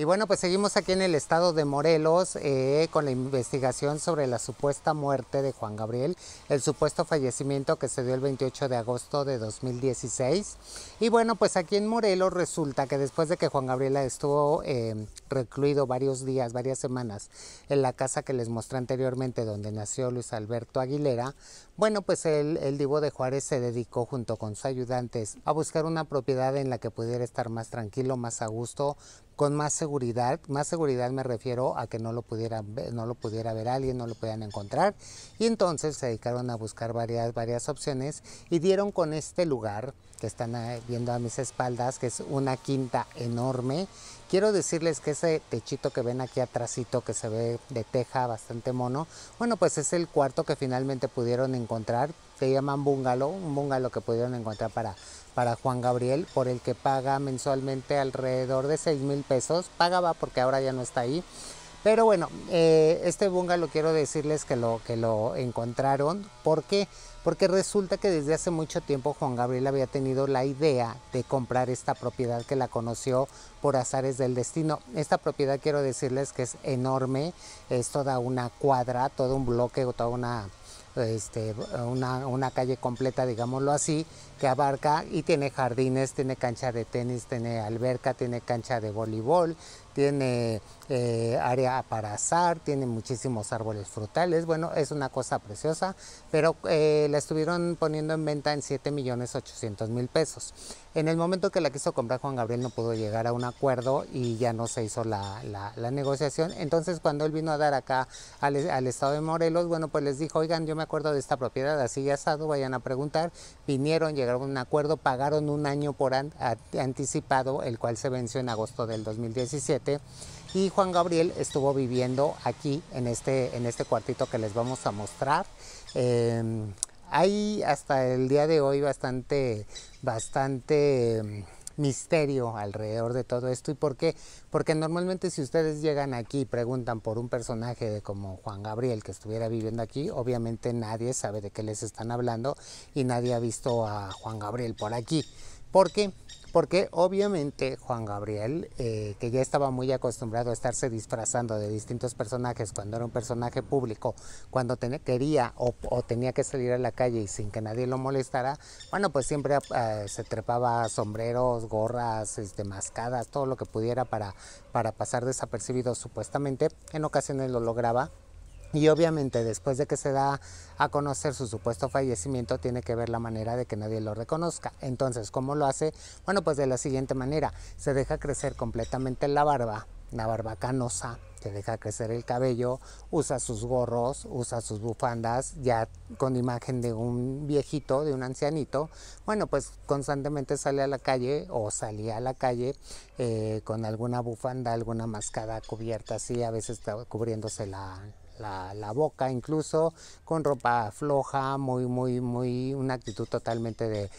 Y bueno, pues seguimos aquí en el estado de Morelos eh, con la investigación sobre la supuesta muerte de Juan Gabriel, el supuesto fallecimiento que se dio el 28 de agosto de 2016. Y bueno, pues aquí en Morelos resulta que después de que Juan Gabriel estuvo eh, recluido varios días, varias semanas, en la casa que les mostré anteriormente donde nació Luis Alberto Aguilera, bueno, pues el, el divo de Juárez se dedicó junto con sus ayudantes a buscar una propiedad en la que pudiera estar más tranquilo, más a gusto, con más seguridad. Más seguridad me refiero a que no lo pudiera ver, no lo pudiera ver alguien, no lo pudieran encontrar. Y entonces se dedicaron a buscar varias, varias opciones y dieron con este lugar que están eh, viendo a mis espaldas, que es una quinta enorme Quiero decirles que ese techito que ven aquí atrásito, que se ve de teja bastante mono, bueno, pues es el cuarto que finalmente pudieron encontrar. Se llaman bungalow, un bungalow que pudieron encontrar para, para Juan Gabriel, por el que paga mensualmente alrededor de 6 mil pesos. Pagaba porque ahora ya no está ahí. Pero bueno, eh, este lo quiero decirles que lo, que lo encontraron. ¿Por qué? Porque resulta que desde hace mucho tiempo Juan Gabriel había tenido la idea de comprar esta propiedad que la conoció por azares del destino. Esta propiedad quiero decirles que es enorme, es toda una cuadra, todo un bloque o toda una este, una, una, calle completa, digámoslo así, que abarca y tiene jardines, tiene cancha de tenis, tiene alberca, tiene cancha de voleibol, tiene eh, área para azar, tiene muchísimos árboles frutales, bueno, es una cosa preciosa, pero eh, la estuvieron poniendo en venta en 7.800.000 millones mil pesos. En el momento que la quiso comprar Juan Gabriel no pudo llegar a un acuerdo y ya no se hizo la, negociación, entonces cuando él vino a dar acá al, estado de Morelos, bueno, pues les dijo, oigan, yo me acuerdo de esta propiedad, así ya asado, vayan a preguntar, vinieron, llegaron a un acuerdo, pagaron un año por anticipado, el cual se venció en agosto del 2017 y Juan Gabriel estuvo viviendo aquí, en este, en este cuartito que les vamos a mostrar. Em, hay hasta el día de hoy bastante, bastante em, misterio alrededor de todo esto. ¿Y por qué? Porque normalmente si ustedes llegan aquí y preguntan por un personaje como Juan Gabriel que estuviera viviendo aquí, obviamente nadie sabe de qué les están hablando y nadie ha visto a Juan Gabriel por aquí. ¿Por qué? porque obviamente Juan Gabriel, eh, que ya estaba muy acostumbrado a estarse disfrazando de distintos personajes cuando era un personaje público, cuando quería o, tenía que salir a la calle y sin que nadie lo molestara, bueno, pues siempre eh, se trepaba sombreros, gorras, este, mascadas, todo lo que pudiera para, para pasar desapercibido supuestamente, en ocasiones lo lograba, y obviamente después de que se da a conocer su supuesto fallecimiento, tiene que ver la manera de que nadie lo reconozca. Entonces, ¿cómo lo hace? Bueno, pues de la siguiente manera. Se deja crecer completamente la barba, la barba canosa, se deja crecer el cabello, usa sus gorros, usa sus bufandas, ya con imagen de un viejito, de un ancianito, bueno, pues constantemente sale a la calle o salía a la calle eh, con alguna bufanda, alguna mascada cubierta así, a veces cubriéndose la, la, boca, incluso con ropa floja, muy, muy, muy, una actitud totalmente de,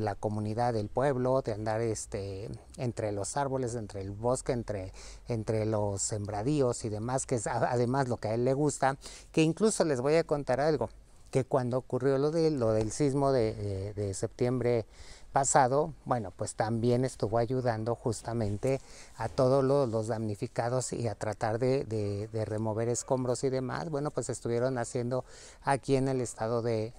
la comunidad del pueblo, de andar este, entre los árboles, entre el bosque, entre, entre los sembradíos y demás, que es además lo que a él le gusta, que incluso les voy a contar algo, que cuando ocurrió lo, de, lo del sismo de, de septiembre pasado, bueno, pues también estuvo ayudando justamente a todos los, damnificados y a tratar de, remover escombros y demás. Bueno, pues estuvieron haciendo aquí en el estado de,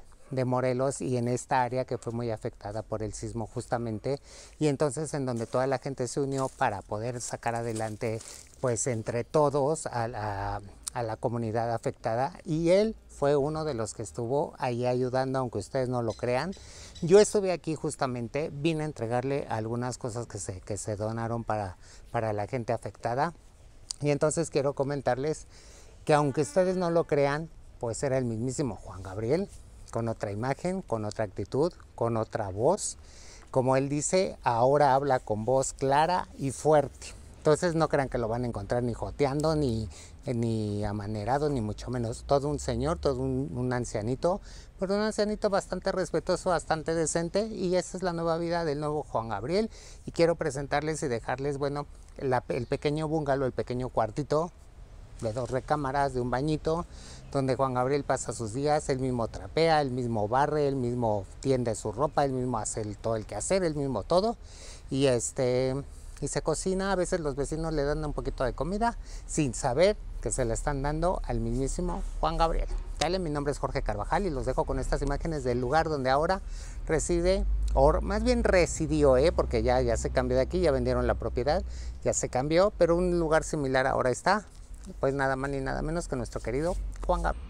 Morelos y en esta área que fue muy afectada por el sismo justamente y entonces en donde toda la gente se unió para poder sacar adelante pues entre todos a, a a la comunidad afectada y él fue uno de los que estuvo ahí ayudando, aunque ustedes no lo crean. Yo estuve aquí justamente, vine a entregarle algunas cosas que se, que se donaron para, para la gente afectada. Y entonces quiero comentarles que aunque ustedes no lo crean, pues era el mismísimo Juan Gabriel, con otra imagen, con otra actitud, con otra voz. Como él dice, ahora habla con voz clara y fuerte. Entonces no crean que lo van a encontrar ni joteando, ni, eh, ni amanerado, ni mucho menos. Todo un señor, todo un, ancianito, pero un ancianito bastante respetuoso, bastante decente. Y esta es la nueva vida del nuevo Juan Gabriel. Y quiero presentarles y dejarles, bueno, el pequeño bungalow, el pequeño cuartito de dos recámaras, de un bañito, donde Juan Gabriel pasa sus días, él mismo trapea, él mismo barre, él mismo tiende su ropa, él mismo hace todo el quehacer, él mismo todo. Y este, y se cocina. A veces los vecinos le dan un poquito de comida sin saber que se la están dando al mismísimo Juan Gabriel. Dale, mi nombre es Jorge Carvajal y los dejo con estas imágenes del lugar donde ahora reside, o más bien residió, ¿eh? porque ya, ya se cambió de aquí, ya vendieron la propiedad, ya se cambió, pero un lugar similar ahora está, pues nada más ni nada menos que nuestro querido Juan Gabriel.